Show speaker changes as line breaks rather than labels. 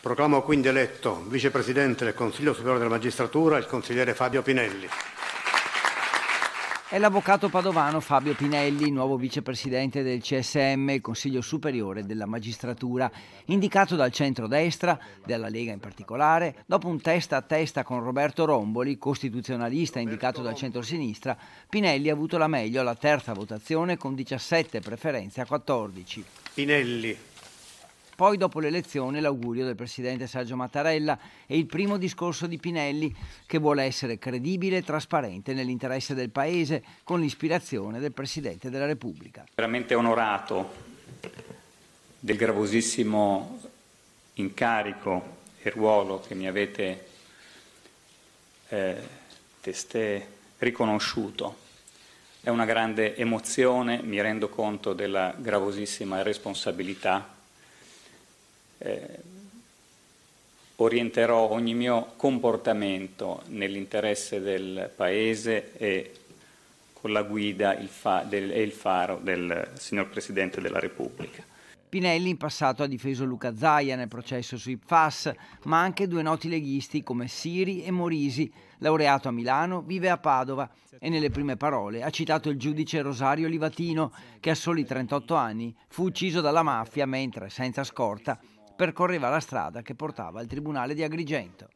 Proclamo quindi eletto vicepresidente del Consiglio Superiore della Magistratura il consigliere Fabio Pinelli.
È l'avvocato padovano Fabio Pinelli, nuovo vicepresidente del CSM, il Consiglio Superiore della Magistratura, indicato dal centro-destra, della Lega in particolare, dopo un testa a testa con Roberto Romboli, costituzionalista indicato dal centro-sinistra, Pinelli ha avuto la meglio alla terza votazione con 17 preferenze a 14. Pinelli, poi dopo l'elezione l'augurio del presidente Sergio Mattarella e il primo discorso di Pinelli che vuole essere credibile e trasparente nell'interesse del Paese con l'ispirazione del Presidente della Repubblica.
Veramente onorato del gravosissimo incarico e ruolo che mi avete eh, testé riconosciuto. È una grande emozione, mi rendo conto della gravosissima responsabilità eh, orienterò ogni mio comportamento nell'interesse del Paese e con la guida e il, fa, del, il faro del signor Presidente della Repubblica.
Pinelli in passato ha difeso Luca Zaia nel processo sui PFAS, ma anche due noti leghisti come Siri e Morisi. Laureato a Milano, vive a Padova e nelle prime parole ha citato il giudice Rosario Livatino, che a soli 38 anni fu ucciso dalla mafia mentre, senza scorta, percorreva la strada che portava al tribunale di Agrigento.